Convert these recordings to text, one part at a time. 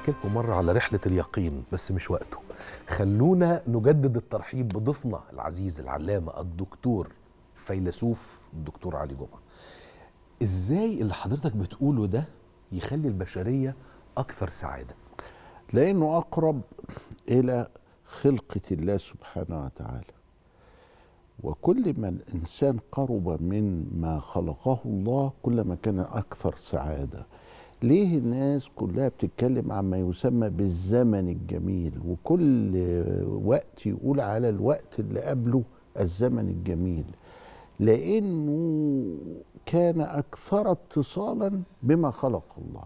احكي لكم مره على رحله اليقين بس مش وقته خلونا نجدد الترحيب بضيفنا العزيز العلامه الدكتور الفيلسوف الدكتور علي جمعه ازاي اللي حضرتك بتقوله ده يخلي البشريه اكثر سعاده لانه اقرب الى خلقه الله سبحانه وتعالى وكل ما الانسان قرب من ما خلقه الله كلما كان اكثر سعاده ليه الناس كلها بتتكلم عن ما يسمى بالزمن الجميل وكل وقت يقول على الوقت اللي قبله الزمن الجميل لانه كان اكثر اتصالا بما خلق الله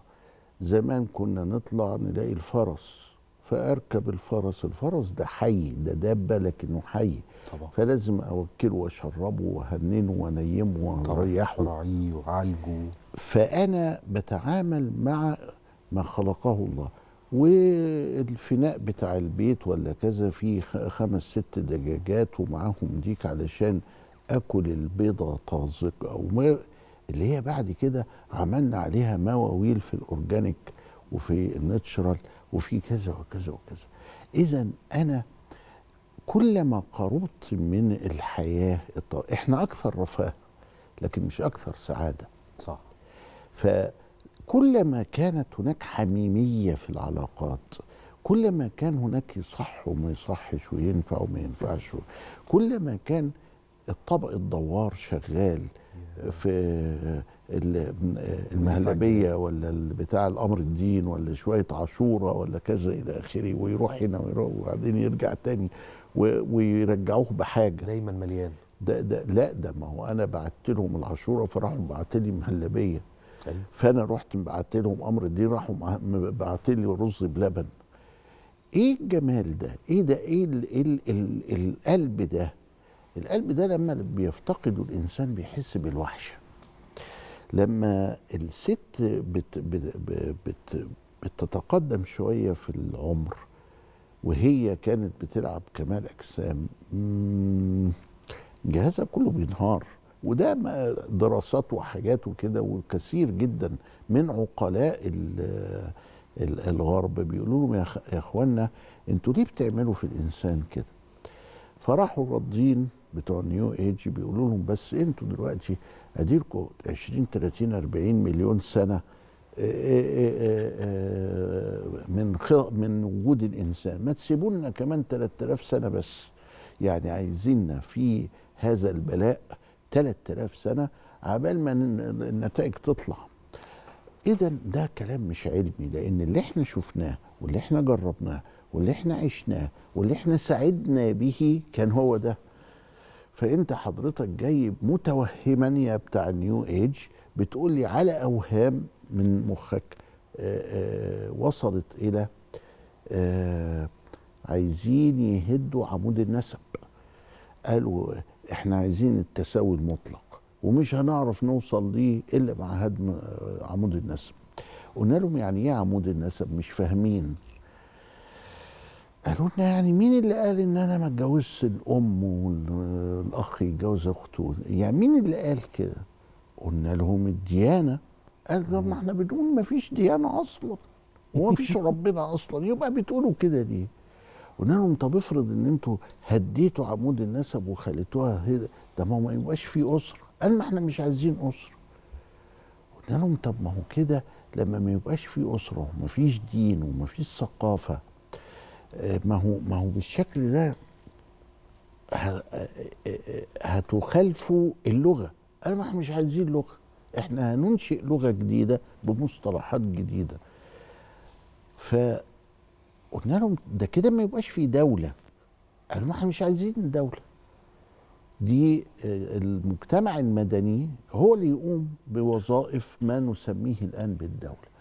زمان كنا نطلع نلاقي الفرس فاركب الفرس الفرس ده حي ده دابه لكنه حي طبعا فلازم اوكله واشربه واهننه وانيمه واريحه راعيه وعالجه فانا بتعامل مع ما خلقه الله والفناء بتاع البيت ولا كذا فيه خمس ست دجاجات ومعاهم ديك علشان اكل البيضه طازج او ما اللي هي بعد كده عملنا عليها مواويل في الاورجانيك وفي الناتشرال وفي كذا وكذا وكذا اذا انا كلما قربت من الحياه احنا اكثر رفاه لكن مش اكثر سعاده صح فكلما كانت هناك حميميه في العلاقات كلما كان هناك يصح وما يصحش وينفع وما ينفعش كلما كان الطبق الدوار شغال في المهلبيه ولا بتاع الامر الدين ولا شويه عاشوره ولا كذا الى اخره ويروح هنا ويروح وبعدين يرجع تاني ويرجعوه بحاجه دايما مليان ده ده لا ده ما هو انا بعت لهم العاشوره فراحوا بعت لي مهلبيه فانا رحت بعت لهم امر الدين راحوا بعت لي رز بلبن ايه الجمال ده ايه ده ايه الـ إيه الـ إيه الـ إيه القلب ده القلب ده لما بيفتقد الانسان بيحس بالوحشه لما الست بت بت بت بتتقدم شويه في العمر وهي كانت بتلعب كمال اجسام جهازها كله بينهار وده دراسات وحاجات وكده وكثير جدا من عقلاء الغرب بيقولوا لهم يا اخوانا انتوا ليه بتعملوا في الانسان كده فراحوا الرادين بتوع النيو ايج بيقولوا لهم بس انتوا دلوقتي اديلكم 20 30 40 مليون سنه إيه، إيه، إيه، من من وجود الانسان ما تسيبونا كمان 3000 سنه بس يعني عايزيننا في هذا البلاء 3000 سنه عبال ما النتائج تطلع اذا ده كلام مش علمي لان اللي احنا شفناه واللي احنا جربناه واللي احنا عشناه واللي احنا سعدنا به كان هو ده فانت حضرتك جاي متوهما يا بتاع النيو ايج بتقول لي على اوهام من مخك آه، آه، وصلت الى آه، عايزين يهدوا عمود النسب قالوا احنا عايزين التساوي المطلق ومش هنعرف نوصل ليه الا مع هدم عمود النسب قلنا لهم يعني ايه عمود النسب مش فاهمين قالوا لنا يعني مين اللي قال ان انا ما اتجوزش الام والاخ يتجوز اخته يعني مين اللي قال كده قلنا لهم الديانه قال طب ما احنا بنقول ما فيش ديانه اصلا وما فيش ربنا اصلا يبقى بتقولوا كده ليه؟ قلنا لهم طب افرض ان انتوا هديتوا عمود النسب وخليتوها ده ما ما يبقاش في اسره قال ما احنا مش عايزين اسره قلنا لهم طب ما هو كده لما ما يبقاش في اسره وما فيش دين وما فيش ثقافه آه، ما هو ما هو بالشكل ده آه، آه، هتخالفوا اللغه قال ما احنا مش عايزين لغه احنا هننشئ لغه جديده بمصطلحات جديده ف قلنا لهم ده كده ما يبقاش في دوله قالوا ما احنا مش عايزين دوله دي آه، المجتمع المدني هو اللي يقوم بوظائف ما نسميه الان بالدوله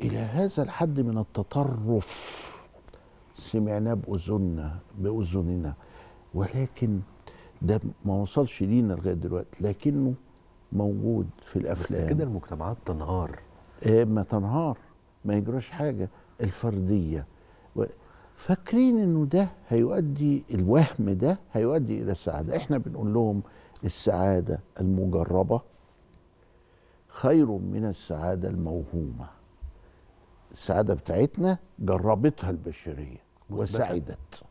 الى هذا الحد من التطرف سمعناه باذننا باذننا ولكن ده ما وصلش لينا لغايه دلوقتي لكنه موجود في الافلام بس كده المجتمعات تنهار إيه ما تنهار ما يجراش حاجه الفرديه فاكرين انه ده هيؤدي الوهم ده هيؤدي الى السعاده احنا بنقول لهم السعاده المجربه خير من السعاده الموهومه السعاده بتاعتنا جربتها البشريه وسعدت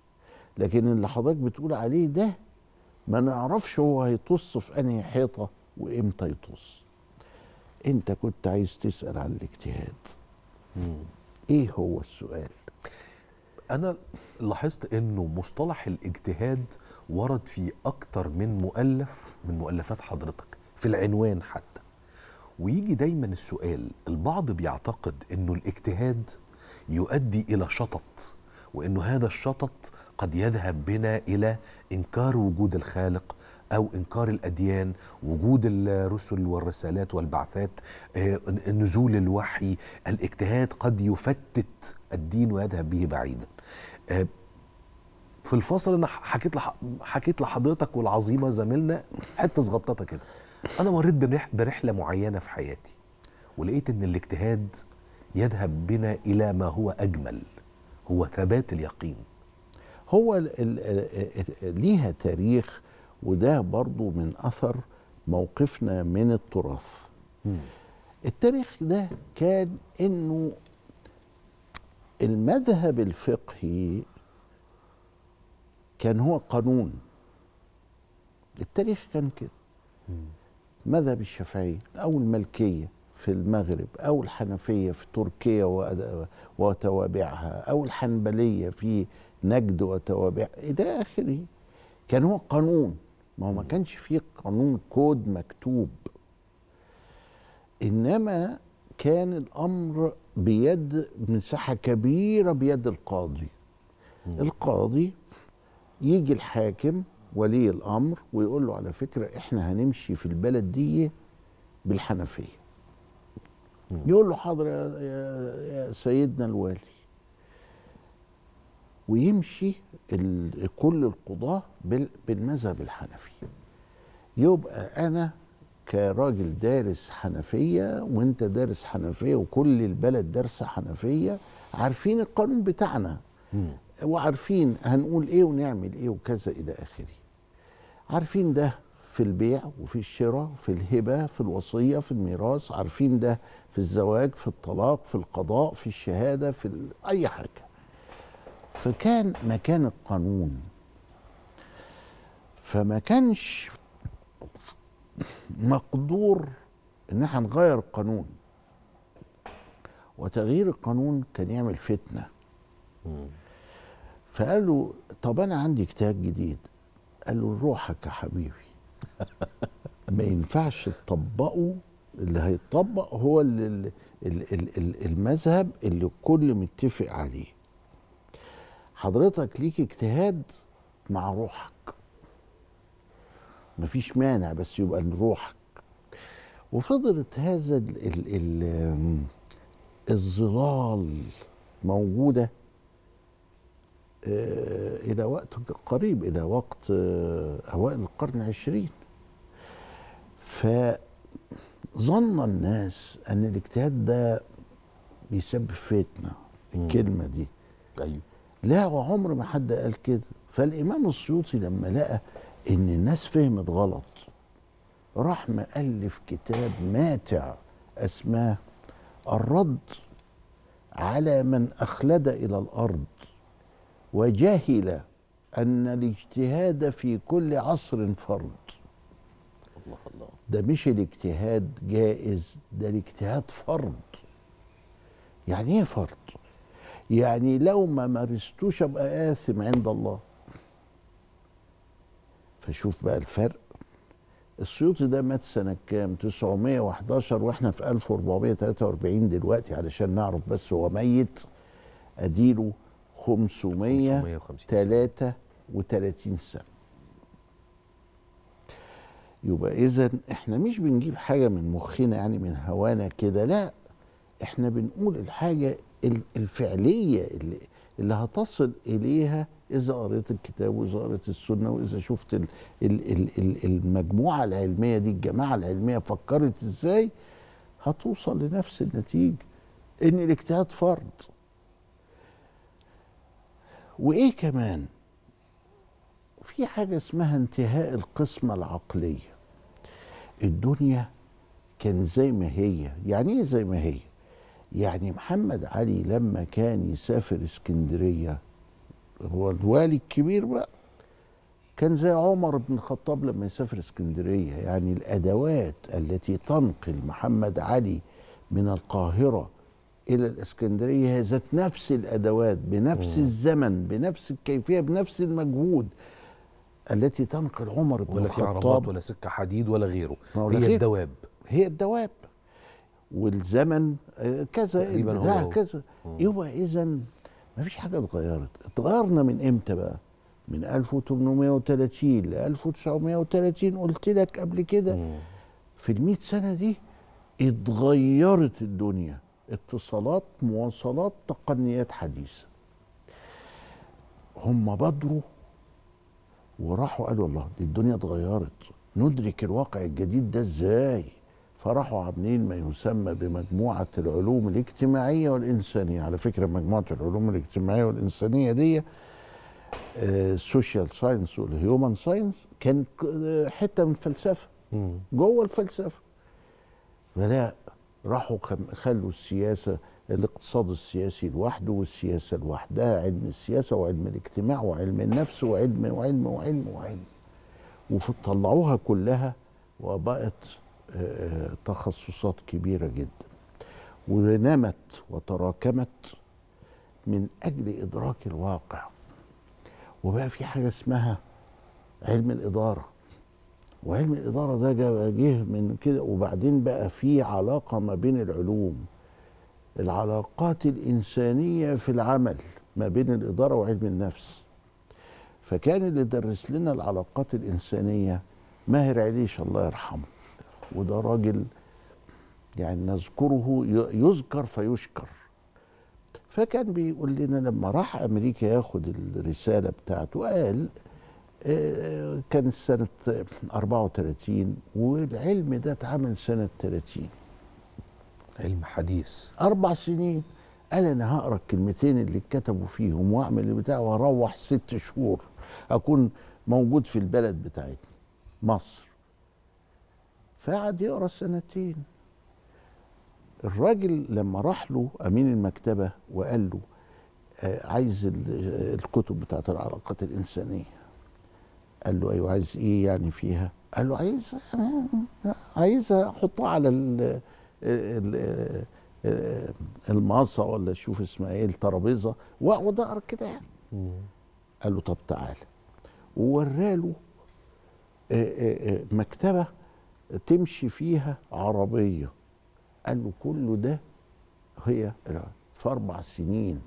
لكن اللي حضرتك بتقول عليه ده ما نعرفش هو هيطص في انهي حيطه وامتى يطوس انت كنت عايز تسال عن الاجتهاد مم. ايه هو السؤال انا لاحظت انه مصطلح الاجتهاد ورد في اكتر من مؤلف من مؤلفات حضرتك في العنوان حتى ويجي دايما السؤال البعض بيعتقد انه الاجتهاد يؤدي الى شطط وانه هذا الشطط قد يذهب بنا الى انكار وجود الخالق أو إنكار الأديان وجود الرسل والرسالات والبعثات آه، نزول الوحي الاجتهاد قد يفتت الدين ويذهب به بعيدا آه، في الفصل انا حكيت حكيت لحضرتك والعظيمه زميلنا حته صغبطتها كده انا مريت برحله معينه في حياتي ولقيت ان الاجتهاد يذهب بنا الى ما هو اجمل هو ثبات اليقين هو ليها تاريخ وده برضو من أثر موقفنا من التراث التاريخ ده كان أنه المذهب الفقهي كان هو قانون التاريخ كان كده مذهب الشافعية أو الملكية في المغرب أو الحنفية في تركيا وتوابعها أو الحنبلية في نجد وتوابعها إلى آخره كان هو قانون ما هو ما كانش فيه قانون كود مكتوب انما كان الامر بيد مساحه كبيره بيد القاضي مم. القاضي يجي الحاكم ولي الامر ويقول له على فكره احنا هنمشي في البلد دي بالحنفيه يقول له حاضر يا, يا سيدنا الوالي ويمشي كل القضاة بالمذهب الحنفي يبقى أنا كراجل دارس حنفية وانت دارس حنفية وكل البلد دارسة حنفية عارفين القانون بتاعنا وعارفين هنقول ايه ونعمل ايه وكذا الى اخره عارفين ده في البيع وفي الشراء في الهبة في الوصية في الميراث عارفين ده في الزواج في الطلاق في القضاء في الشهادة في أي حاجة فكان مكان القانون فما كانش مقدور ان احنا نغير القانون وتغيير القانون كان يعمل فتنه فقال له طب انا عندي كتاب جديد قال له روحك يا حبيبي ما ينفعش تطبقه اللي هيطبق هو اللي المذهب اللي الكل متفق عليه حضرتك ليك اجتهاد مع روحك مفيش مانع بس يبقى لروحك وفضلت هذا ال ال الـ الظلال موجوده آه، الى وقت قريب الى وقت آه، اوائل القرن العشرين فظن الناس ان الاجتهاد ده بيسبب فتنه الكلمه دي ايوه لا وعمر ما حد قال كده فالامام السيوطي لما لقى ان الناس فهمت غلط راح مألف كتاب ماتع اسماه الرد على من اخلد الى الارض وجهل ان الاجتهاد في كل عصر فرض الله الله ده مش الاجتهاد جائز ده الاجتهاد فرض يعني ايه فرض يعني لو ما مارستوش ابقى آثم عند الله فشوف بقى الفرق السيوطي ده مات سنة كام 911 واحنا في 1443 دلوقتي علشان نعرف بس هو ميت اديله 533 سنة يبقى اذا احنا مش بنجيب حاجة من مخنا يعني من هوانا كده لا احنا بنقول الحاجة الفعليه اللي, اللي هتصل اليها اذا قريت الكتاب واذا قريت السنه واذا شفت الـ الـ الـ الـ المجموعه العلميه دي الجماعه العلميه فكرت ازاي هتوصل لنفس النتيجه ان الاجتهاد فرض وايه كمان في حاجه اسمها انتهاء القسمه العقليه الدنيا كان زي ما هي يعني ايه زي ما هي يعني محمد علي لما كان يسافر اسكندريه هو الوالي الكبير بقى كان زي عمر بن الخطاب لما يسافر اسكندريه يعني الادوات التي تنقل محمد علي من القاهره الى الاسكندريه هي ذات نفس الادوات بنفس أوه. الزمن بنفس الكيفيه بنفس المجهود التي تنقل عمر بن ولا الخطاب ولا في عربات ولا سكه حديد ولا غيره هي الدواب هي الدواب والزمن آه، كذا تقريبا هو كذا يبقى اذا ما فيش حاجه اتغيرت اتغيرنا من امتى بقى من 1830 ل 1930 قلت لك قبل كده في ال سنه دي اتغيرت الدنيا اتصالات مواصلات تقنيات حديثه هم بدروا وراحوا قالوا الله دي الدنيا اتغيرت ندرك الواقع الجديد ده ازاي فراحوا عاملين ما يسمى بمجموعة العلوم الاجتماعية والإنسانية على فكرة مجموعة العلوم الاجتماعية والإنسانية دي السوشيال ساينس والهيومن ساينس كان آه، حتة من فلسفة جوه الفلسفة فلا راحوا خلوا السياسة الاقتصاد السياسي لوحده والسياسة لوحدها علم السياسة وعلم الاجتماع وعلم النفس وعلم وعلم وعلم وعلم, وعلم. وطلعوها كلها وبقت تخصصات كبيرة جدا ونمت وتراكمت من أجل إدراك الواقع وبقى في حاجة اسمها علم الإدارة وعلم الإدارة ده جه من كده وبعدين بقى في علاقة ما بين العلوم العلاقات الإنسانية في العمل ما بين الإدارة وعلم النفس فكان اللي درس لنا العلاقات الإنسانية ماهر عليش الله يرحمه وده راجل يعني نذكره يذكر فيشكر فكان بيقول لنا لما راح امريكا ياخد الرساله بتاعته قال آه، آه، كان سنة 34 والعلم ده اتعمل سنة 30 علم حديث أربع سنين قال أنا هقرأ الكلمتين اللي اتكتبوا فيهم وأعمل اللي بتاعه وأروح ست شهور أكون موجود في البلد بتاعتنا مصر فقعد يقرا سنتين الراجل لما راح له امين المكتبه وقال له آه، عايز الكتب بتاعت العلاقات الانسانيه قال له ايوه عايز ايه يعني فيها قال له عايز يعني، عايز احطها على ال الماصه ولا شوف اسمها ايه الترابيزه واقعد اقرا كده يعني قال له طب تعالى ووراله آه، آه، مكتبه تمشي فيها عربيه قال له كله ده هي في اربع سنين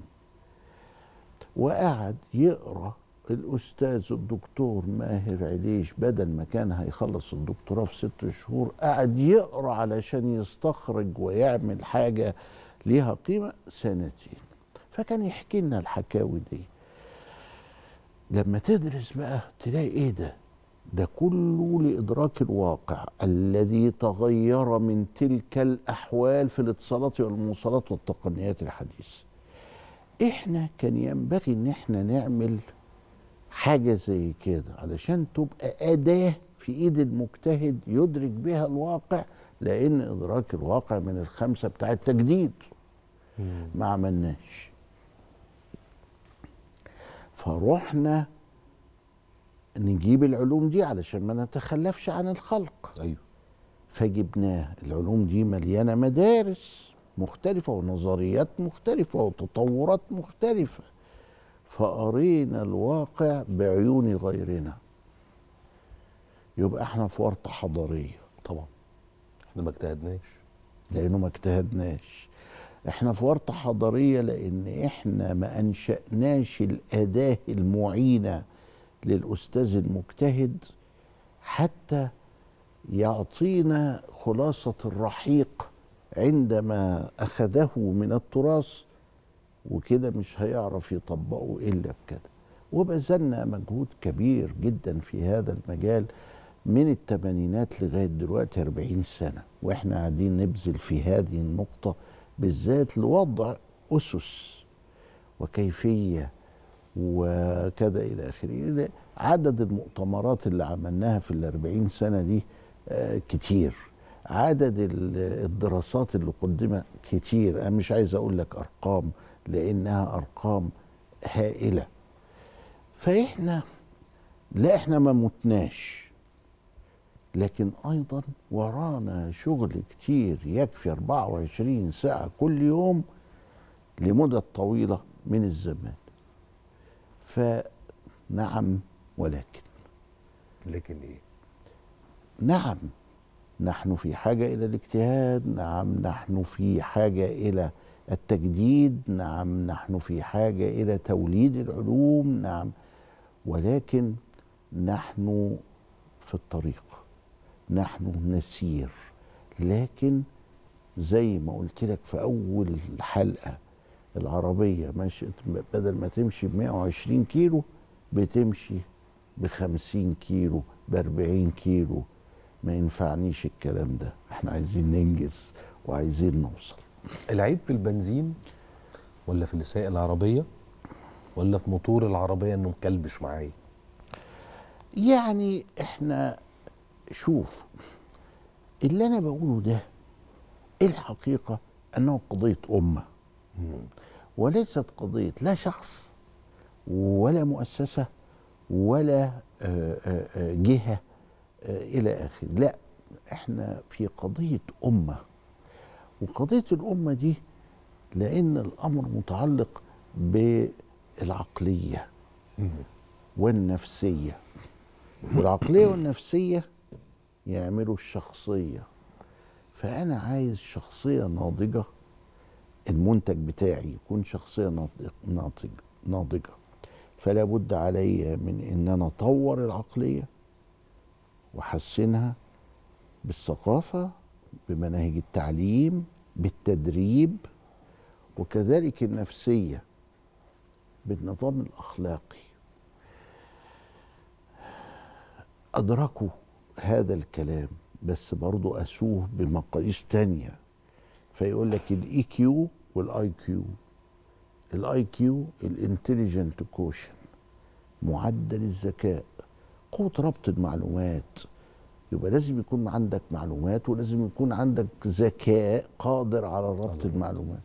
وقعد يقرا الاستاذ الدكتور ماهر عليش بدل ما كان هيخلص الدكتوراه في ست شهور قعد يقرا علشان يستخرج ويعمل حاجه ليها قيمه سنتين فكان يحكي لنا الحكاوي دي لما تدرس بقى تلاقي ايه ده ده كله لادراك الواقع الذي تغير من تلك الاحوال في الاتصالات والمواصلات والتقنيات الحديثه احنا كان ينبغي ان احنا نعمل حاجه زي كده علشان تبقى اداه في ايد المجتهد يدرك بها الواقع لان ادراك الواقع من الخمسه بتاع التجديد ما عملناش فرحنا نجيب العلوم دي علشان ما نتخلفش عن الخلق ايوه فجبناها العلوم دي مليانه مدارس مختلفه ونظريات مختلفه وتطورات مختلفه فقرينا الواقع بعيون غيرنا يبقى احنا في ورطه حضاريه طبعا احنا ما اجتهدناش لانه ما اجتهدناش احنا في ورطه حضاريه لان احنا ما انشاناش الاداه المعينه للاستاذ المجتهد حتى يعطينا خلاصه الرحيق عندما اخذه من التراث وكده مش هيعرف يطبقه الا بكده وبذلنا مجهود كبير جدا في هذا المجال من الثمانينات لغايه دلوقتي 40 سنه واحنا قاعدين نبذل في هذه النقطه بالذات لوضع اسس وكيفيه وكذا الى اخره عدد المؤتمرات اللي عملناها في الأربعين سنه دي آه، كتير عدد الدراسات اللي قدمت كتير انا مش عايز اقول لك ارقام لانها ارقام هائله فاحنا لا احنا ما متناش لكن ايضا ورانا شغل كتير يكفي 24 ساعه كل يوم لمده طويله من الزمان فنعم ولكن لكن ايه نعم نحن في حاجه الى الاجتهاد نعم نحن في حاجه الى التجديد نعم نحن في حاجه الى توليد العلوم نعم ولكن نحن في الطريق نحن نسير لكن زي ما قلت لك في اول حلقه العربيه مشيت بدل ما تمشي ب 120 كيلو بتمشي ب 50 كيلو ب 40 كيلو ما ينفعنيش الكلام ده احنا عايزين ننجز وعايزين نوصل العيب في البنزين ولا في اللي سايق العربيه ولا في موتور العربيه انه مكلبش معايا يعني احنا شوف اللي انا بقوله ده الحقيقه انه قضيه امه وليست قضية لا شخص ولا مؤسسة ولا آه، آه، آه، جهة إلى آخره لا احنا في قضية أمة وقضية الأمة دي لأن الأمر متعلق بالعقلية والنفسية والعقلية والنفسية يعملوا الشخصية فأنا عايز شخصية ناضجة المنتج بتاعي يكون شخصيه ناضجه ناضجه فلا بد علي من ان انا اطور العقليه واحسنها بالثقافه بمناهج التعليم بالتدريب وكذلك النفسيه بالنظام الاخلاقي ادركوا هذا الكلام بس برضو اسوه بمقاييس تانية فيقول لك الاي كيو e والاي كيو الاي كيو الانتليجنت كوشن معدل الذكاء قوه ربط المعلومات يبقى لازم يكون عندك معلومات ولازم يكون عندك ذكاء قادر على ربط المعلومات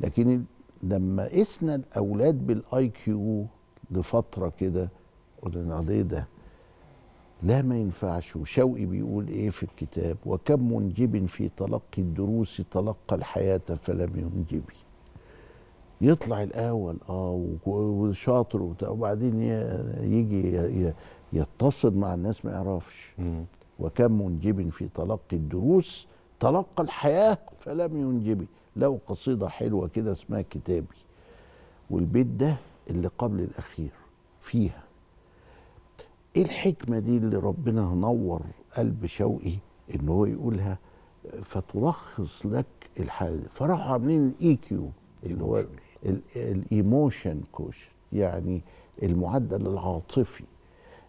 لكن لما قسنا الاولاد بالاي كيو لفتره كده قلنا ليه ده لا ما ينفعش وشوقي بيقول ايه في الكتاب وكم منجب في تلقي الدروس تلقى الحياة فلم ينجبي يطلع الاول اه وشاطر وبتاع وبعدين يجي يتصل مع الناس ما يعرفش وكم منجب في تلقي الدروس تلقى الحياة فلم ينجبي لو قصيدة حلوة كده اسمها كتابي والبيت ده اللي قبل الأخير فيها ايه الحكمه دي اللي ربنا نور قلب شوقي ان هو يقولها فتلخص لك الحاله فراحوا عاملين الاي كيو e اللي هو الايموشن كوشن يعني المعدل العاطفي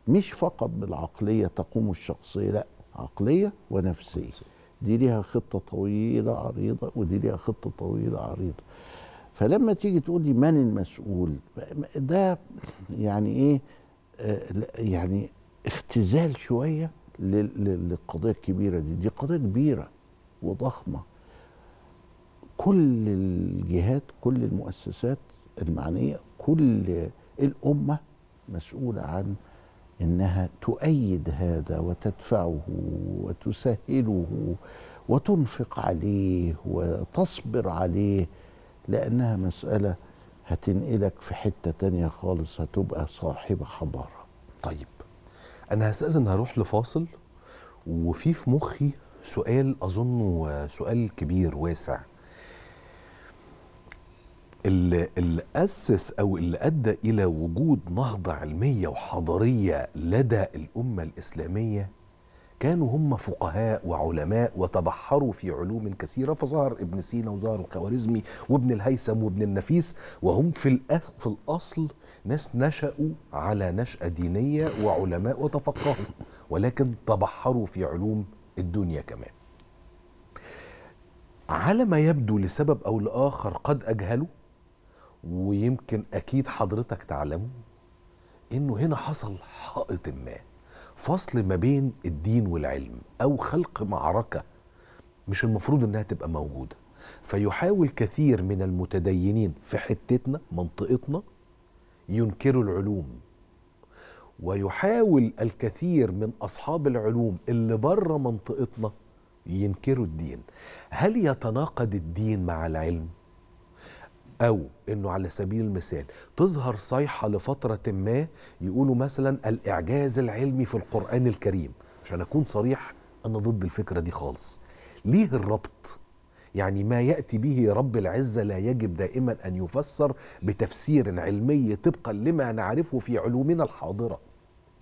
مش فقط بالعقليه تقوم الشخصيه لا عقليه ونفسيه دي ليها خطه طويله عريضه ودي ليها خطه طويله عريضه فلما تيجي تقول لي من المسؤول ده يعني ايه يعني اختزال شويه للقضيه الكبيره دي دي قضيه كبيره وضخمه كل الجهات كل المؤسسات المعنيه كل الامه مسؤوله عن انها تؤيد هذا وتدفعه وتسهله وتنفق عليه وتصبر عليه لانها مساله هتنقلك في حتة تانية خالص هتبقى صاحب حضارة طيب أنا هستأذن هروح لفاصل وفي في مخي سؤال أظنه سؤال كبير واسع اللي أسس أو اللي أدى إلى وجود نهضة علمية وحضارية لدى الأمة الإسلامية كانوا هم فقهاء وعلماء وتبحروا في علوم كثيرة فظهر ابن سينا وظهر الخوارزمي وابن الهيثم وابن النفيس وهم في, في الأصل ناس نشأوا على نشأة دينية وعلماء وتفقهوا ولكن تبحروا في علوم الدنيا كمان على ما يبدو لسبب أو لآخر قد أجهلوا ويمكن أكيد حضرتك تعلموا إنه هنا حصل حائط ما فصل ما بين الدين والعلم او خلق معركه مش المفروض انها تبقى موجوده فيحاول كثير من المتدينين في حتتنا منطقتنا ينكروا العلوم ويحاول الكثير من اصحاب العلوم اللي بره منطقتنا ينكروا الدين هل يتناقض الدين مع العلم او انه على سبيل المثال تظهر صيحه لفتره ما يقولوا مثلا الاعجاز العلمي في القران الكريم عشان اكون صريح انا ضد الفكره دي خالص ليه الربط يعني ما ياتي به رب العزه لا يجب دائما ان يفسر بتفسير علمي طبقا لما نعرفه في علومنا الحاضره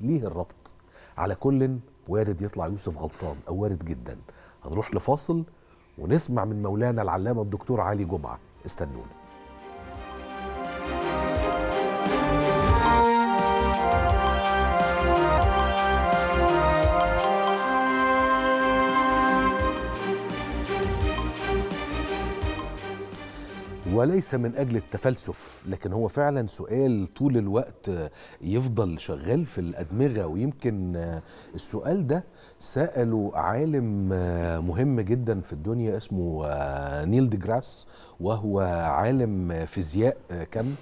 ليه الربط على كل وارد يطلع يوسف غلطان او وارد جدا هنروح لفاصل ونسمع من مولانا العلامه الدكتور علي جمعه استنونا وليس من أجل التفلسف لكن هو فعلا سؤال طول الوقت يفضل شغال في الأدمغة ويمكن السؤال ده سأله عالم مهم جدا في الدنيا اسمه نيل دي جراس وهو عالم فيزياء كم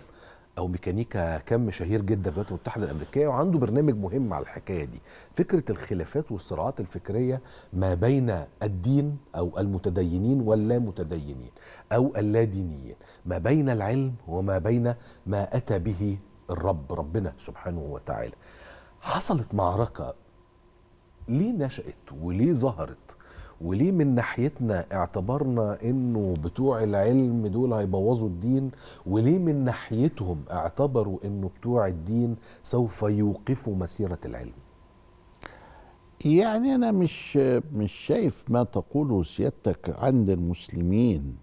او ميكانيكا كم شهير جدا في الولايات المتحده الامريكيه وعنده برنامج مهم على الحكايه دي فكره الخلافات والصراعات الفكريه ما بين الدين او المتدينين واللا متدينين او اللا دينيين ما بين العلم وما بين ما اتى به الرب ربنا سبحانه وتعالى حصلت معركه ليه نشأت وليه ظهرت وليه من ناحيتنا اعتبرنا انه بتوع العلم دول هيبوظوا الدين وليه من ناحيتهم اعتبروا انه بتوع الدين سوف يوقفوا مسيره العلم يعني انا مش مش شايف ما تقوله سيادتك عند المسلمين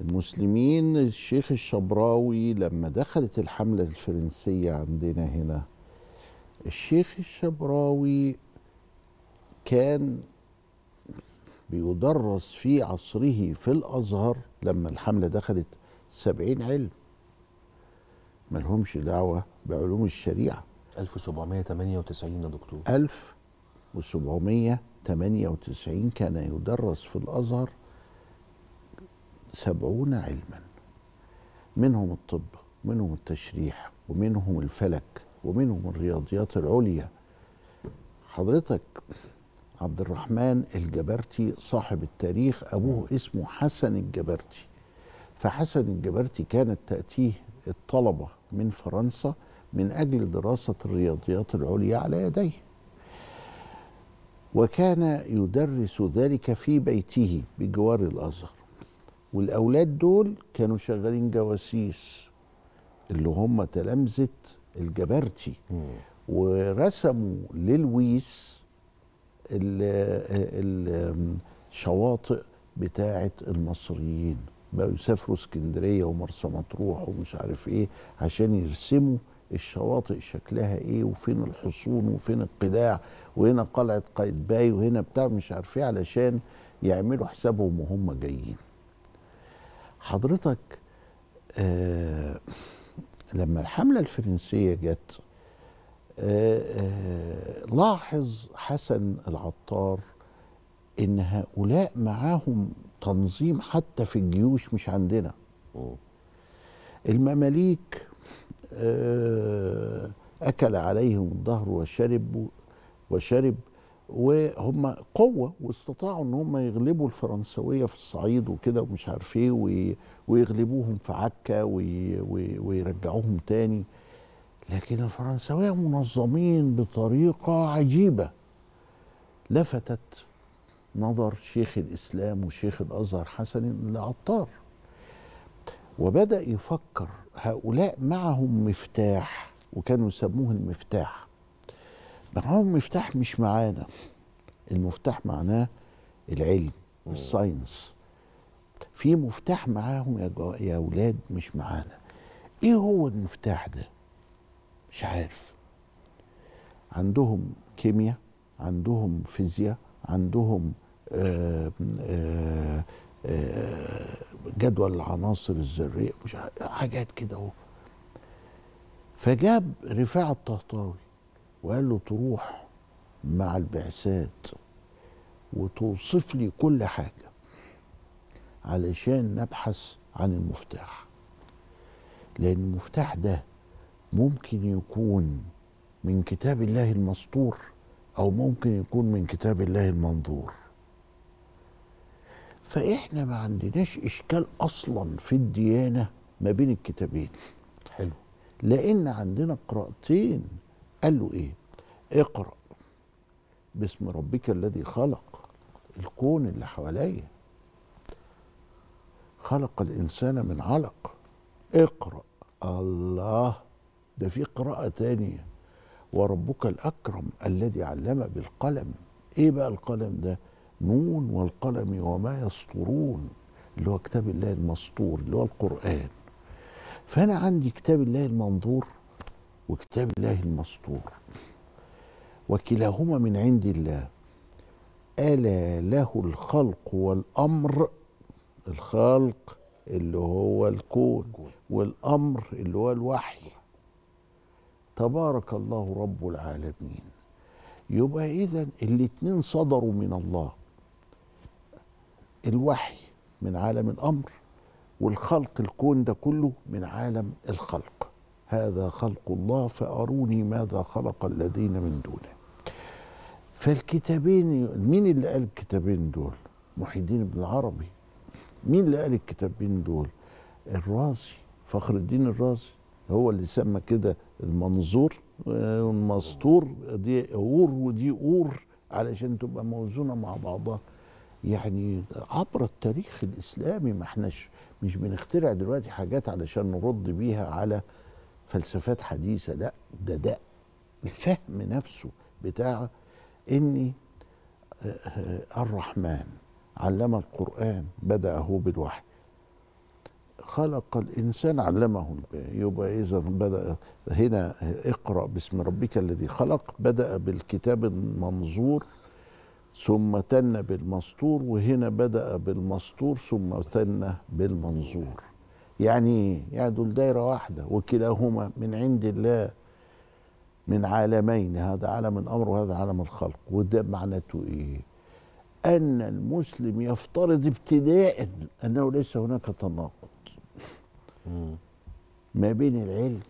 المسلمين الشيخ الشبراوي لما دخلت الحمله الفرنسيه عندنا هنا الشيخ الشبراوي كان بيدرس في عصره في الأزهر لما الحملة دخلت سبعين علم ملهمش دعوة بعلوم الشريعة 1798 يا دكتور 1798 كان يدرس في الأزهر سبعون علما منهم الطب ومنهم التشريح ومنهم الفلك ومنهم الرياضيات العليا حضرتك عبد الرحمن الجبرتي صاحب التاريخ أبوه اسمه حسن الجبرتي فحسن الجبرتي كانت تأتيه الطلبة من فرنسا من أجل دراسة الرياضيات العليا على يديه وكان يدرس ذلك في بيته بجوار الأزهر والأولاد دول كانوا شغالين جواسيس اللي هم تلامذة الجبرتي ورسموا للويس الشواطئ بتاعه المصريين بقوا يسافروا اسكندريه ومرسى مطروح ومش عارف ايه عشان يرسموا الشواطئ شكلها ايه وفين الحصون وفين القلاع وهنا قلعه قايتباي وهنا بتاع مش عارف ايه علشان يعملوا حسابهم وهم جايين حضرتك آه لما الحمله الفرنسيه جت آه، آه، لاحظ حسن العطار ان هؤلاء معاهم تنظيم حتى في الجيوش مش عندنا المماليك آه، اكل عليهم الظهر وشرب وشرب وهم قوه واستطاعوا ان هم يغلبوا الفرنسويه في الصعيد وكده ومش عارف ايه ويغلبوهم في عكا ويرجعوهم تاني لكن الفرنساوية منظمين بطريقة عجيبة لفتت نظر شيخ الإسلام وشيخ الأزهر حسن العطار وبدأ يفكر هؤلاء معهم مفتاح وكانوا يسموه المفتاح معهم مفتاح مش معانا المفتاح معناه العلم الساينس في مفتاح معاهم يا, يا أولاد مش معانا ايه هو المفتاح ده مش عارف عندهم كيمياء عندهم فيزياء عندهم آه، آه، آه، جدول العناصر الذريه مش حاجات كده فجاب رفاعه الطهطاوي وقال له تروح مع البعثات وتوصف لي كل حاجه علشان نبحث عن المفتاح لان المفتاح ده ممكن يكون من كتاب الله المسطور او ممكن يكون من كتاب الله المنظور فاحنا ما عندناش اشكال اصلا في الديانه ما بين الكتابين حلو لان عندنا قراءتين قالوا ايه اقرا باسم ربك الذي خلق الكون اللي حواليا خلق الانسان من علق اقرا الله ده في قراءة تانية وربك الأكرم الذي علم بالقلم إيه بقى القلم ده نون والقلم وما يسطرون اللي هو كتاب الله المسطور اللي هو القرآن فأنا عندي كتاب الله المنظور وكتاب الله المسطور وكلاهما من عند الله ألا له الخلق والأمر الخلق اللي هو الكون والأمر اللي هو الوحي تبارك الله رب العالمين يبقى إذا الاثنين صدروا من الله الوحي من عالم الأمر والخلق الكون ده كله من عالم الخلق هذا خلق الله فأروني ماذا خلق الذين من دونه فالكتابين مين اللي قال الكتابين دول محي الدين بن العربي مين اللي قال الكتابين دول الرازي فخر الدين الرازي هو اللي سمى كده المنظور والمسطور آه، دي اور ودي اور علشان تبقى موزونه مع بعضها يعني عبر التاريخ الاسلامي ما احناش مش بنخترع دلوقتي حاجات علشان نرد بيها على فلسفات حديثه لا ده ده الفهم نفسه بتاع ان آه، آه، الرحمن علم القران بدأه بالوحي خلق الانسان علمه يبقى اذا بدا هنا اقرا باسم ربك الذي خلق بدا بالكتاب المنظور ثم تن بالمسطور وهنا بدا بالمسطور ثم تن بالمنظور يعني يعني دول دايره واحده وكلاهما من عند الله من عالمين هذا عالم الامر وهذا عالم الخلق وده معناته ايه أن المسلم يفترض ابتداء أنه ليس هناك تناقض ما بين العلم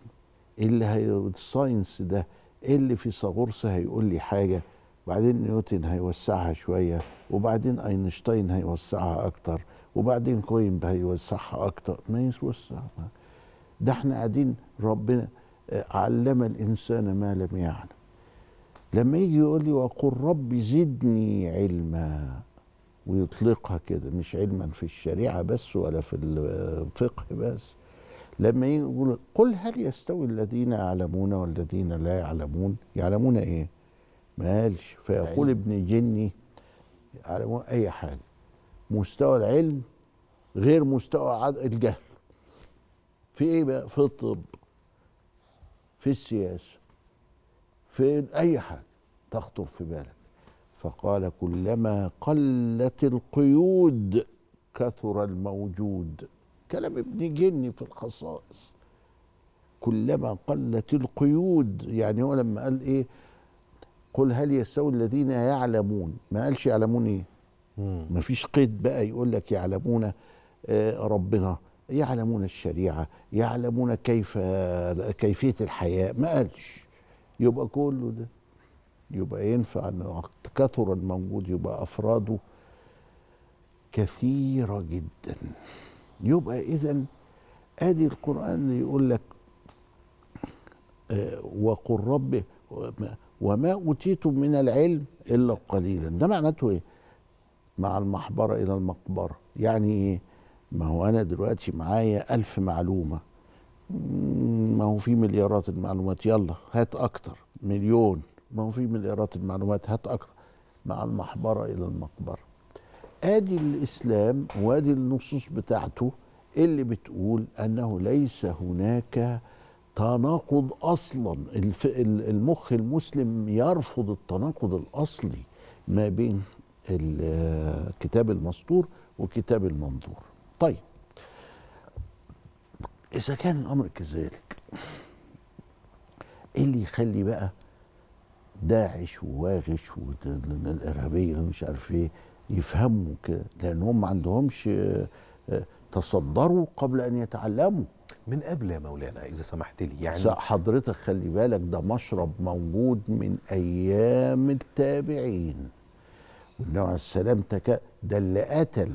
اللي هي الساينس ده اللي في صغرس هيقول لي حاجه وبعدين نيوتن هيوسعها شويه وبعدين اينشتاين هيوسعها اكتر وبعدين كوينب هيوسعها اكتر ما يوسع ده احنا قاعدين ربنا آه، علم الانسان ما لم يعلم لما يجي يقول لي وقل رب زدني علما ويطلقها كده مش علما في الشريعه بس ولا في الفقه آه، بس لما يقول قل هل يستوي الذين يعلمون والذين لا يعلمون يعلمون ايه ما قالش فيقول ابن جني يعلمون اي حاجه مستوى العلم غير مستوى الجهل في ايه بقى في الطب في السياسه في اي حاجه تخطر في بالك فقال كلما قلت القيود كثر الموجود كلام ابن جني في الخصائص كلما قلت القيود يعني هو لما قال ايه قل هل يستوي الذين يعلمون ما قالش يعلمون ايه ما فيش قيد بقى يقول لك يعلمون آه، ربنا يعلمون الشريعه يعلمون كيف كيفيه الحياه ما قالش يبقى كله ده يبقى ينفع ان كثر الموجود يبقى افراده كثيره جدا يبقى إذا آدي القرآن اللي يقول لك آه، وقل رب وما أوتيتم من العلم إلا قليلا ده معناته إيه؟ مع المحبرة إلى المقبرة يعني إيه؟ ما هو أنا دلوقتي معايا ألف معلومة ما هو في مليارات المعلومات يلا هات أكتر مليون ما هو في مليارات المعلومات هات أكتر مع المحبرة إلى المقبرة ادي الاسلام وادي النصوص بتاعته اللي بتقول انه ليس هناك تناقض اصلا المخ المسلم يرفض التناقض الاصلي ما بين الكتاب المسطور وكتاب المنظور طيب اذا كان الامر كذلك ايه اللي يخلي بقى داعش وواغش والارهابيه ومش عارف ايه يفهموا كده لان هم ما عندهمش آه، آه، تصدروا قبل ان يتعلموا من قبل يا مولانا اذا سمحت لي يعني حضرتك خلي بالك ده مشرب موجود من ايام التابعين والنبي عليه السلام تك... ده اللي قتل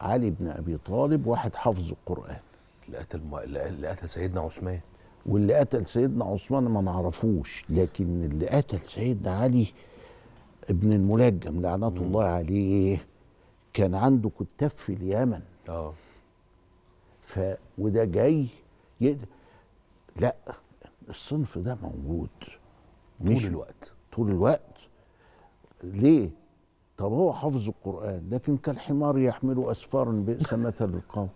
علي بن ابي طالب واحد حافظ القران اللي قتل م... اللي قتل سيدنا عثمان واللي قتل سيدنا عثمان ما نعرفوش لكن اللي قتل سيدنا علي ابن الملجم لعنة مم. الله عليه كان عنده كتاب في اليمن اه ف وده جاي يقدر لا الصنف ده موجود طول الوقت طول الوقت ليه؟ طب هو حافظ القرآن لكن كالحمار يحمل أسفارا بئس مثل القوم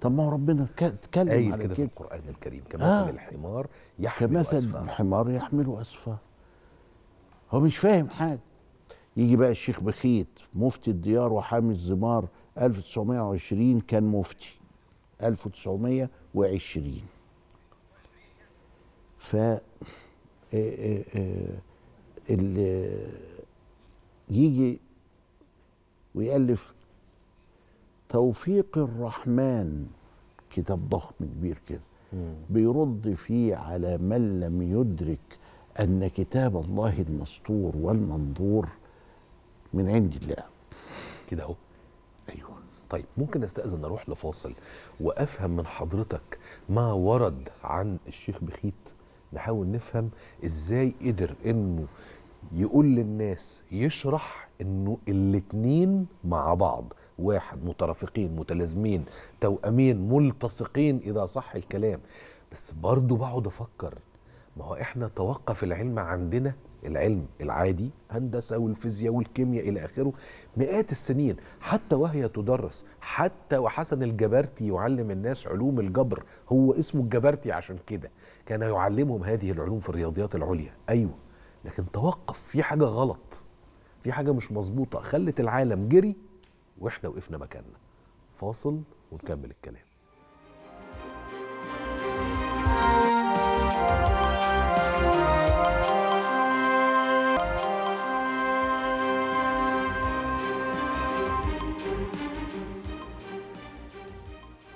طب ما هو ربنا اتكلم على كده في القرآن الكريم كمثل آه الحمار يحمل كمثل أسفار كمثل الحمار يحمل أسفار هو مش فاهم حاجه يجي بقى الشيخ بخيت مفتي الديار وحامي الزمار 1920 كان مفتي 1920 ف آه، آه، آه، اللي يجي ويألف توفيق الرحمن كتاب ضخم كبير كده بيرد فيه على من لم يدرك أن كتاب الله المسطور والمنظور من عند الله كده أهو أيوه طيب ممكن أستأذن أروح لفاصل وأفهم من حضرتك ما ورد عن الشيخ بخيت نحاول نفهم إزاي قدر إنه يقول للناس يشرح إنه الاتنين مع بعض واحد مترافقين متلازمين توأمين ملتصقين إذا صح الكلام بس برضه بقعد أفكر ما هو احنا توقف العلم عندنا العلم العادي هندسه والفيزياء والكيمياء الى اخره مئات السنين حتى وهي تدرس حتى وحسن الجبرتي يعلم الناس علوم الجبر هو اسمه الجبرتي عشان كده كان يعلمهم هذه العلوم في الرياضيات العليا ايوه لكن توقف في حاجه غلط في حاجه مش مظبوطه خلت العالم جري واحنا وقفنا مكاننا فاصل ونكمل الكلام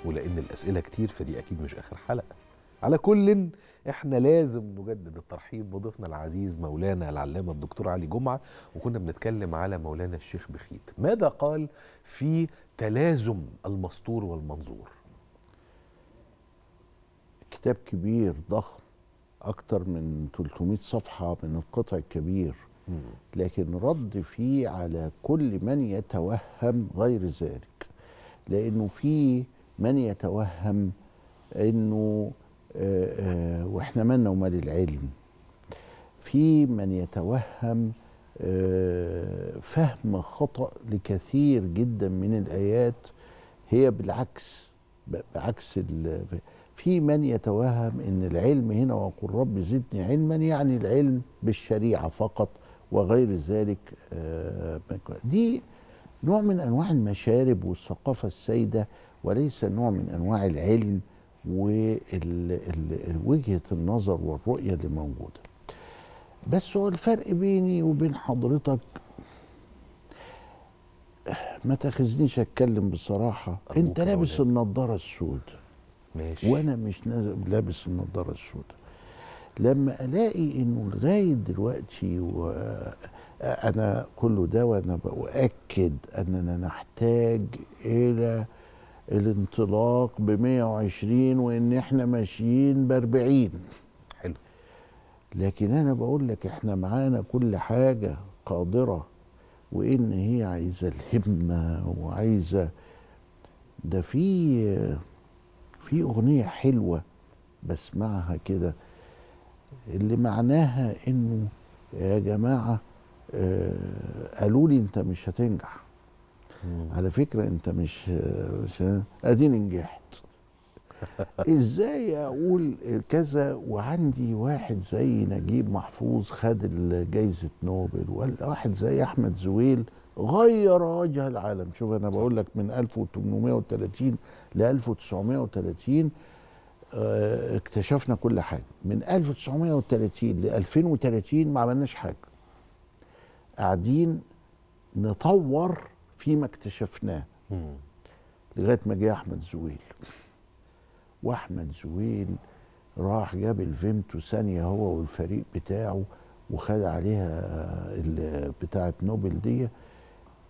ولان الاسئله كتير فدي اكيد مش اخر حلقه على كل احنا لازم نجدد الترحيب بضيفنا العزيز مولانا العلامه الدكتور علي جمعه وكنا بنتكلم على مولانا الشيخ بخيت ماذا قال في تلازم المسطور والمنظور كتاب كبير ضخم اكتر من 300 صفحه من القطع الكبير لكن رد فيه على كل من يتوهم غير ذلك لانه فيه من يتوهم انه آه، آه، واحنا مالنا ومال العلم في من يتوهم آه، فهم خطأ لكثير جدا من الآيات هي بالعكس بعكس في من يتوهم ان العلم هنا وقل رب زدني علما يعني العلم بالشريعه فقط وغير ذلك دي نوع من انواع المشارب والثقافه السائده وليس نوع من انواع العلم ووجهه النظر والرؤيه اللي موجوده بس هو الفرق بيني وبين حضرتك ما تاخذنيش اتكلم بصراحه انت لابس النضاره السوداء ماشي وانا مش لابس النضاره السوداء لما الاقي انه لغايه دلوقتي وانا انا كله ده وانا باكد اننا نحتاج الى الانطلاق ب 120 وان احنا ماشيين ب 40 حلو لكن انا بقول لك احنا معانا كل حاجه قادره وان هي عايزه الهمه وعايزه ده في في اغنيه حلوه بسمعها كده اللي معناها انه يا جماعه آه، قالوا لي انت مش هتنجح على فكره انت مش اديني نجحت ازاي اقول كذا وعندي واحد زي نجيب محفوظ خد جايزه نوبل ولا واحد زي احمد زويل غير وجه العالم شوف انا بقول لك من 1830 ل 1930 آه، اكتشفنا كل حاجه من 1930 ل 2030 ما عملناش حاجه قاعدين نطور فيما اكتشفناه لغايه ما جه احمد زويل واحمد زويل راح جاب الفيمتو ثانيه هو والفريق بتاعه وخد عليها بتاعه نوبل دي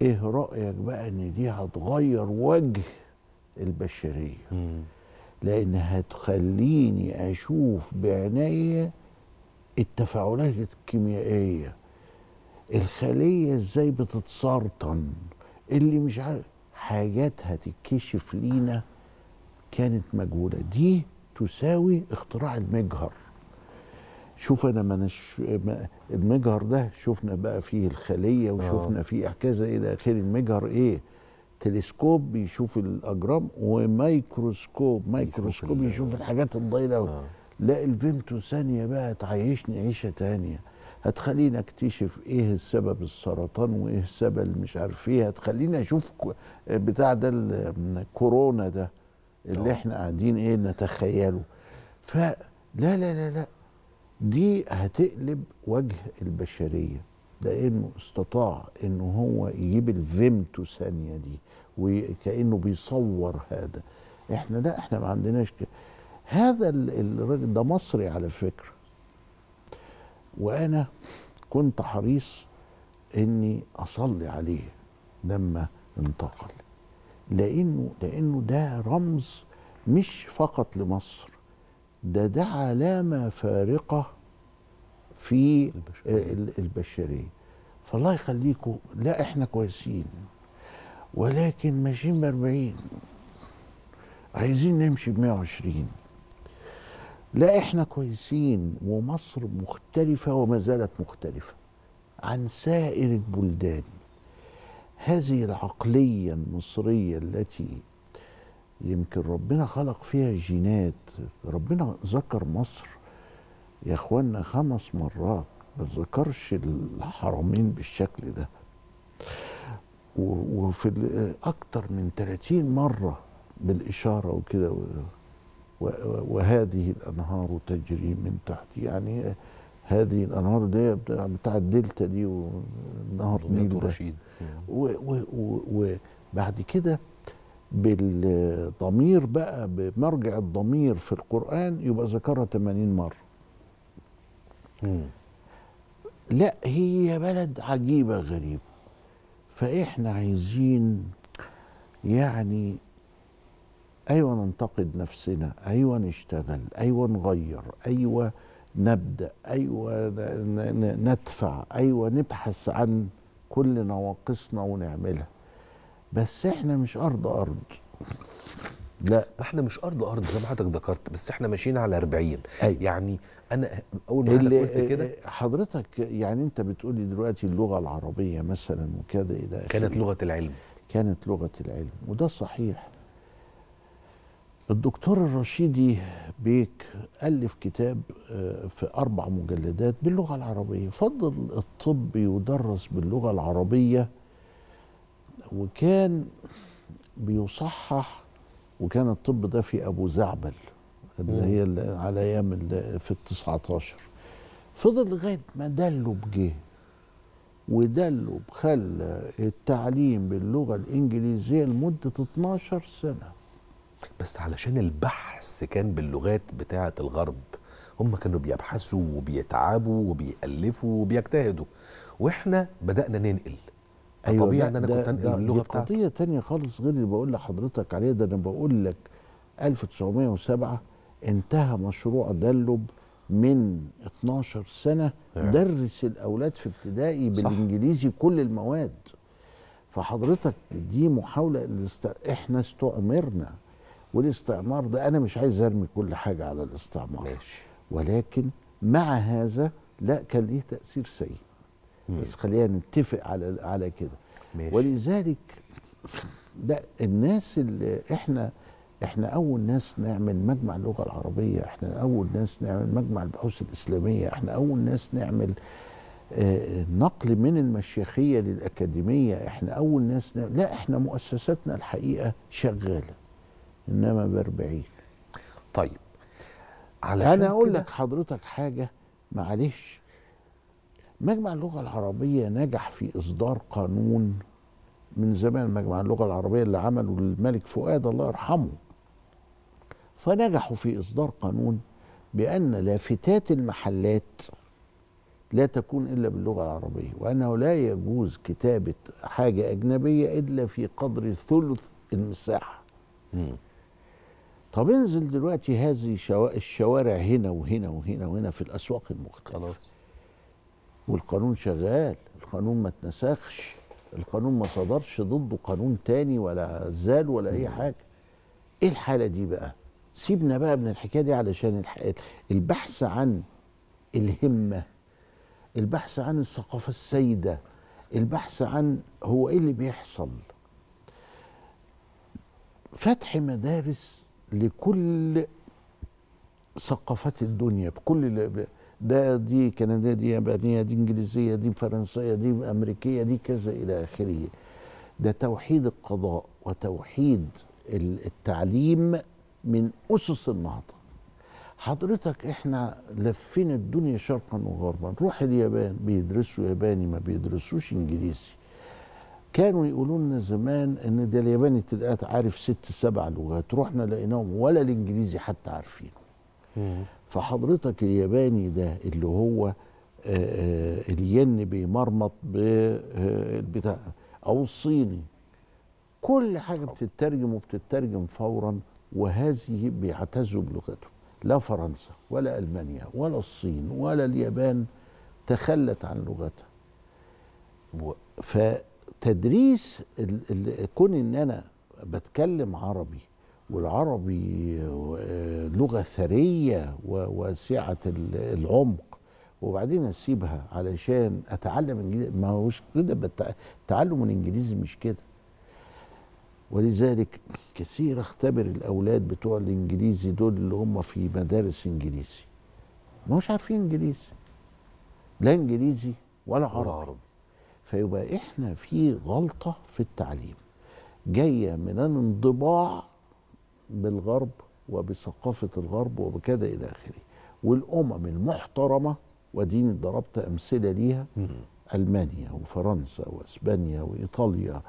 ايه رايك بقى ان دي هتغير وجه البشريه مم. لان هتخليني اشوف بعناية التفاعلات الكيميائيه الخليه ازاي بتتسرطن اللي مش عارف حاجات هتتكشف لينا كانت مجهولة دي تساوي اختراع المجهر شوف انا منش المجهر ده شفنا بقى فيه الخليه وشفنا آه. فيه كذا الى اخره المجهر ايه تلسكوب بيشوف الاجرام ومايكروسكوب مايكروسكوب يشوف الحاجات الضئيله آه. لا الفيمتو ثانيه بقى تعيشني عيشه ثانيه هتخليني اكتشف ايه السبب السرطان وايه السبب اللي مش عارف ايه هتخليني اشوف بتاع ده الكورونا ده اللي آه. احنا قاعدين ايه نتخيله فلا لا لا لا دي هتقلب وجه البشريه لانه استطاع ان هو يجيب الفيمتو ثانيه دي وكانه بيصور هذا احنا لا احنا ما عندناش كده هذا الراجل ده مصري على فكره وانا كنت حريص اني اصلي عليه لما انتقل لانه لانه ده رمز مش فقط لمصر ده ده علامه فارقه في البشريه, البشرية. فالله يخليكم لا احنا كويسين ولكن ماشيين ب 40 عايزين نمشي ب 120 لا احنا كويسين ومصر مختلفة وما زالت مختلفة عن سائر البلدان هذه العقلية المصرية التي يمكن ربنا خلق فيها جينات ربنا ذكر مصر يا اخوانا خمس مرات ما ذكرش الحرمين بالشكل ده وفي اكتر من 30 مره بالاشاره وكده وهذه الانهار تجري من تحتي يعني هذه الانهار دي بتاع الدلتا دي ونهر النيل رشيد وبعد كده بالضمير بقى بمرجع الضمير في القرآن يبقى ذكرها 80 مرة مم. لا هي بلد عجيبة غريبة فإحنا عايزين يعني أيوة ننتقد نفسنا أيوة نشتغل أيوة نغير أيوة نبدأ أيوة ندفع أيوة نبحث عن كل نواقصنا ونعملها بس احنا مش أرض أرض لا احنا مش ارض ارض زي ما حضرتك ذكرت بس احنا ماشيين على 40 أيوة. يعني انا اول ما قلت كده حضرتك يعني انت بتقولي دلوقتي اللغه العربيه مثلا وكذا الى كانت لغه العلم كانت لغه العلم وده صحيح الدكتور الرشيدي بيك ألف كتاب آه، في أربع مجلدات باللغة العربية فضل الطب يدرس باللغة العربية وكان بيصحح وكان الطب ده في أبو زعبل اللي هي اللي على أيام في التسعة عشر فضل لغاية ما دله بجه ودله بخلى التعليم باللغة الإنجليزية لمدة 12 سنة بس علشان البحث كان باللغات بتاعة الغرب هم كانوا بيبحثوا وبيتعبوا وبيألفوا وبيجتهدوا واحنا بدأنا ننقل أيوة طبيعي ان انا كنت انقل اللغه بتاعتي قضيه تانية خالص غير اللي بقول لحضرتك عليه ده انا بقول لك 1907 انتهى مشروع دلب من 12 سنه آه. درس الاولاد في ابتدائي بالانجليزي كل المواد فحضرتك دي محاوله احنا استعمرنا والاستعمار ده انا مش عايز ارمي كل حاجه على الاستعمار ماشي. ولكن مع هذا لا كان ليه تاثير سيء مم. بس خلينا نتفق على على كده ماشي. ولذلك ده الناس اللي احنا احنا اول ناس نعمل مجمع اللغه العربيه احنا اول ناس نعمل مجمع البحوث الاسلاميه احنا اول ناس نعمل آه، نقل من المشيخيه للاكاديميه احنا اول ناس نعمل لا احنا مؤسساتنا الحقيقه شغاله انما ب 40 طيب علشان انا اقول لك حضرتك حاجه معلش مجمع اللغه العربيه نجح في اصدار قانون من زمان مجمع اللغه العربيه اللي عمله الملك فؤاد الله يرحمه فنجحوا في اصدار قانون بان لافتات المحلات لا تكون الا باللغه العربيه وانه لا يجوز كتابه حاجه اجنبيه الا في قدر ثلث المساحه طب انزل دلوقتي هذه الشوارع هنا وهنا وهنا وهنا في الاسواق المختلفه خلاص والقانون شغال القانون ما اتنسخش القانون ما صدرش ضده قانون تاني ولا زال ولا اي حاجه ايه الحاله دي بقى سيبنا بقى من الحكايه دي علشان البحث عن الهمه البحث عن الثقافه السيده البحث عن هو ايه اللي بيحصل فتح مدارس لكل ثقافات الدنيا بكل ده دي كنديه دي يابانيه دي انجليزيه دي فرنسيه دي امريكيه دي كذا الى اخره ده توحيد القضاء وتوحيد التعليم من اسس النهضه حضرتك احنا لفين الدنيا شرقا وغربا روح اليابان بيدرسوا ياباني ما بيدرسوش انجليزي كانوا يقولوا لنا زمان ان ده الياباني تلقاه عارف ست سبع لغات رحنا لقيناهم ولا الانجليزي حتى عارفينه فحضرتك الياباني ده اللي هو آه، آه، الين بيمرمط بالبتاع آه، او الصيني كل حاجه بتترجم وبتترجم فورا وهذه بيعتزوا بلغتهم لا فرنسا ولا المانيا ولا الصين ولا اليابان تخلت عن لغتها ف تدريس كون ان انا بتكلم عربي والعربي آه، لغه ثريه وواسعه العمق وبعدين اسيبها علشان اتعلم انجليزي ما هوش كده تعلم الانجليزي مش كده ولذلك كثير اختبر الاولاد بتوع الانجليزي دول اللي هم في مدارس انجليزي ما هوش عارفين انجليزي لا انجليزي ولا عربي, ولا عربي. فيبقى احنا في غلطه في التعليم جايه من الانضباع بالغرب وبثقافه الغرب وبكذا الى اخره والامم المحترمه وديني ضربت امثله ليها المانيا وفرنسا واسبانيا وايطاليا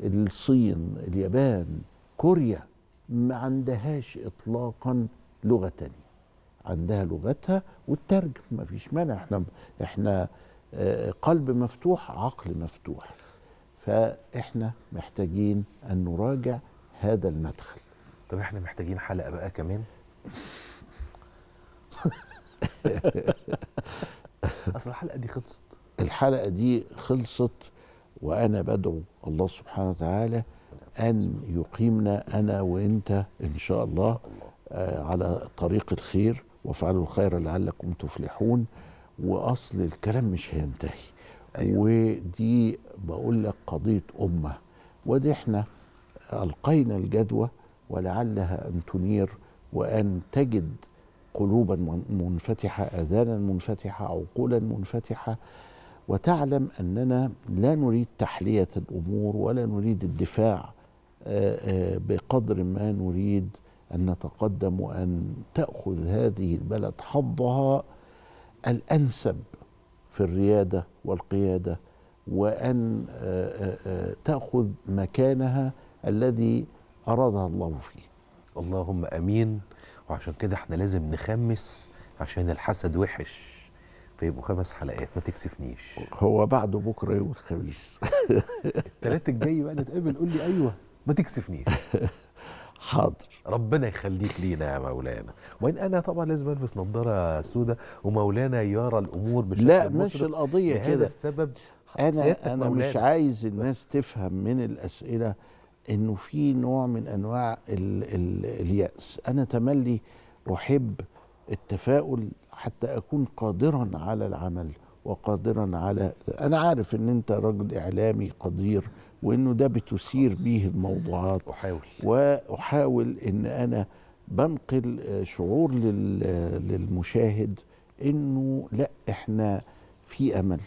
الصين اليابان كوريا ما عندهاش اطلاقا لغه تانية عندها لغتها والترجم ما فيش مانع احنا احنا قلب مفتوح عقل مفتوح فاحنا محتاجين ان نراجع هذا المدخل طب احنا محتاجين حلقه بقى كمان اصل الحلقه دي خلصت الحلقه دي خلصت وانا بدعو الله سبحانه وتعالى ان يقيمنا انا وانت ان شاء الله آه، على طريق الخير وافعلوا الخير لعلكم تفلحون واصل الكلام مش هينتهي أيوة. ودي بقول لك قضيه امه ودي احنا القينا الجدوى ولعلها ان تنير وان تجد قلوبا منفتحه اذانا منفتحه عقولا منفتحه وتعلم اننا لا نريد تحليه الامور ولا نريد الدفاع آه، آه، بقدر ما نريد ان نتقدم وان تاخذ هذه البلد حظها الانسب في الرياده والقياده وان آه، آه، آه، تاخذ مكانها الذي ارادها الله فيه اللهم امين وعشان كده احنا لازم نخمس عشان الحسد وحش فيبقوا خمس حلقات ما تكسفنيش هو بعده بكره يوم الخميس الثلاث الجاي بقى نتقابل قول لي ايوه ما تكسفنيش حاضر ربنا يخليك لينا يا مولانا وان انا طبعا لازم البس نظاره سوداء ومولانا يرى الامور بشكل لا مش القضيه كده السبب انا انا مولانا. مش عايز الناس تفهم من الاسئله انه في نوع من انواع الـ الـ الياس انا تملي احب التفاؤل حتى اكون قادرا على العمل وقادرا على انا عارف ان انت رجل اعلامي قدير وانه ده بتثير بيه الموضوعات احاول واحاول ان انا بنقل شعور للمشاهد انه لا احنا في امل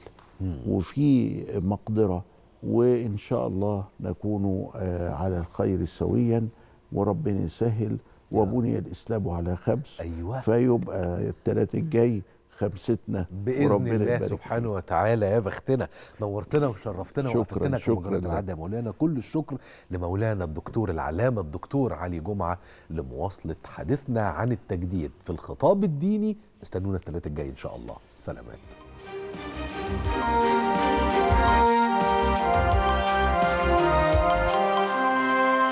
وفي مقدره وان شاء الله نكون آه، على الخير سويا وربنا يسهل وبني الاسلام على خبز أيوة. فيبقى الثلاث الجاي خمستنا باذن الله سبحانه وتعالى يا بختنا نورتنا وشرفتنا وفتنا شكرا العاده يا مولانا كل الشكر لمولانا الدكتور العلامه الدكتور علي جمعه لمواصله حديثنا عن التجديد في الخطاب الديني استنونا الثلاثة الجاي ان شاء الله سلامات